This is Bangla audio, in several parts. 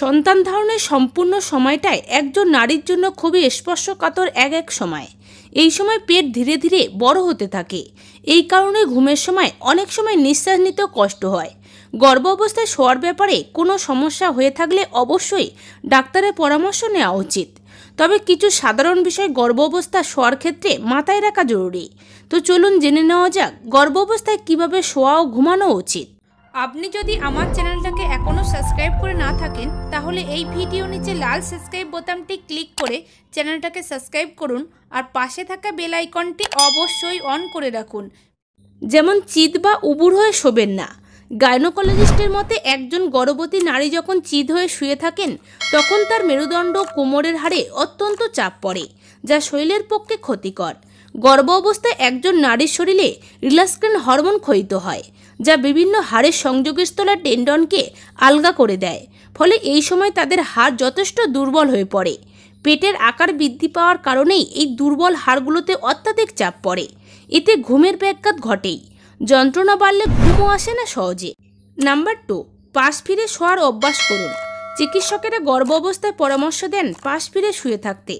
সন্তান ধারণের সম্পূর্ণ সময়টাই একজন নারীর জন্য খুবই স্পর্শকাতর এক এক সময় এই সময় পেট ধীরে ধীরে বড় হতে থাকে এই কারণে ঘুমের সময় অনেক সময় নিঃশ্বাস নিতেও কষ্ট হয় গর্ভ অবস্থায় শোয়ার ব্যাপারে কোনো সমস্যা হয়ে থাকলে অবশ্যই ডাক্তারের পরামর্শ নেওয়া উচিত তবে কিছু সাধারণ বিষয় গর্ভ অবস্থা শোয়ার ক্ষেত্রে মাথায় রাখা জরুরি তো চলুন জেনে নেওয়া যাক গর্ভ অবস্থায় কীভাবে শোয়া ও ঘুমানো উচিত আপনি যদি আমার চ্যানেলটাকে এখনও সাবস্ক্রাইব করে না থাকেন তাহলে এই ভিডিও নিচে লাল সাবস্ক্রাইব বোতামটি ক্লিক করে চ্যানেলটাকে সাবস্ক্রাইব করুন আর পাশে থাকা বেল আইকনটি অবশ্যই অন করে রাখুন যেমন চিত বা উবুর হয়ে শোবেন না গাইনোকোলজিস্টের মতে একজন গর্ভবতী নারী যখন চিত হয়ে শুয়ে থাকেন তখন তার মেরুদণ্ড কোমরের হাড়ে অত্যন্ত চাপ পড়ে যা শৈলের পক্ষে ক্ষতিকর গর্ভ অবস্থায় একজন নারীর শরীরে রিলাক্সক্রিন হরমোন ক্ষয়িত হয় যা বিভিন্ন হাড়ের সংযোগস্থলার টেন্ডনকে আলগা করে দেয় ফলে এই সময় তাদের হাড় যথেষ্ট দুর্বল হয়ে পড়ে পেটের আকার বৃদ্ধি পাওয়ার কারণেই এই দুর্বল হাড়গুলোতে অত্যাধিক চাপ পড়ে এতে ঘুমের ব্যাঘাত ঘটেই যন্ত্রণা বাড়লে ঘুমও আসে না সহজে নাম্বার টু পাশ ফিরে শোয়ার অভ্যাস করুন চিকিৎসকেরা গর্ভ অবস্থায় পরামর্শ দেন পাশ ফিরে শুয়ে থাকতে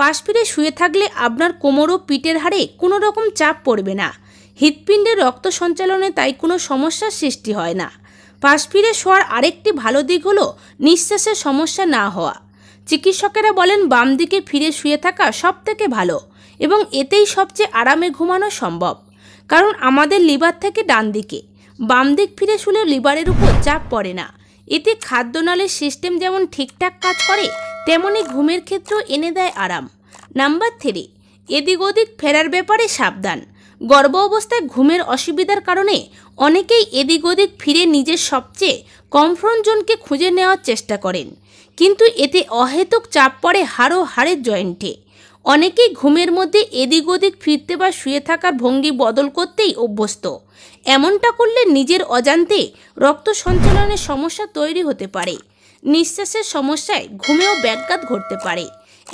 পাশ ফিরে শুয়ে থাকলে আপনার কোমর ও পিঠের হাড়ে কোনো রকম চাপ পড়বে না হৃৎপিণ্ডের রক্ত সঞ্চালনে তাই কোনো সমস্যার সৃষ্টি হয় না পাশ ফিরে শোয়ার আরেকটি ভালো দিক হলো নিঃশ্বাসের সমস্যা না হওয়া চিকিৎসকেরা বলেন বাম দিকে ফিরে শুয়ে থাকা সব থেকে ভালো এবং এতেই সবচেয়ে আরামে ঘুমানো সম্ভব কারণ আমাদের লিভার থেকে ডান দিকে বাম দিক ফিরে শুলে লিভারের উপর চাপ পড়ে না এতে খাদ্যনালের সিস্টেম যেমন ঠিকঠাক কাজ করে তেমনি ঘুমের ক্ষেত্রেও এনে দেয় আরাম নাম্বার থ্রি এদিক ওদিক ফেরার ব্যাপারে সাবধান গর্ভ অবস্থায় ঘুমের অসুবিধার কারণে অনেকেই এদিক ওদিক ফিরে নিজের সবচেয়ে কমফ্রন জোনকে খুঁজে নেওয়ার চেষ্টা করেন কিন্তু এতে অহেতুক চাপ পড়ে হাড়ো হাড়ের জয়েন্টে অনেকেই ঘুমের মধ্যে এদিক ওদিক ফিরতে বা শুয়ে থাকার ভঙ্গি বদল করতেই অভ্যস্ত এমনটা করলে নিজের অজান্তে রক্ত সঞ্চালনের সমস্যা তৈরি হতে পারে নিঃশ্বাসের সমস্যায় ঘুমেও ব্যাঘাত ঘটতে পারে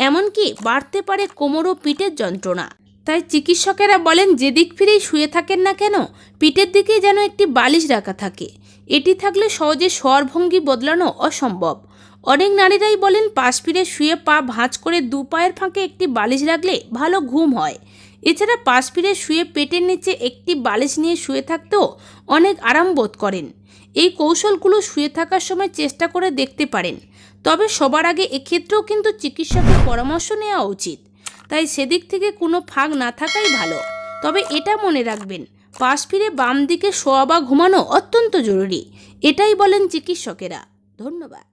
এমনকি বাড়তে পারে কোমর ও পিঠের যন্ত্রণা তাই চিকিৎসকেরা বলেন যেদিক ফিরেই শুয়ে থাকেন না কেন পিঠের দিকে যেন একটি বালিশ রাখা থাকে এটি থাকলে সহজে স্বরভঙ্গি ভঙ্গি বদলানো অসম্ভব অনেক নারীরাই বলেন পাশ ফিরে শুয়ে পা ভাঁজ করে দু পায়ের ফাঁকে একটি বালিশ রাখলে ভালো ঘুম হয় এছাড়া পাশ ফিরে শুয়ে পেটের নিচে একটি বালিশ নিয়ে শুয়ে থাকতেও অনেক আরাম বোধ করেন এই কৌশলগুলো শুয়ে থাকার সময় চেষ্টা করে দেখতে পারেন তবে সবার আগে এক্ষেত্রেও কিন্তু চিকিৎসকের পরামর্শ নেওয়া উচিত তাই সেদিক থেকে কোনো ফাঁক না থাকাই ভালো তবে এটা মনে রাখবেন পাশ ফিরে বাম দিকে শোয়া বা ঘুমানো অত্যন্ত জরুরি এটাই বলেন চিকিৎসকেরা ধন্যবাদ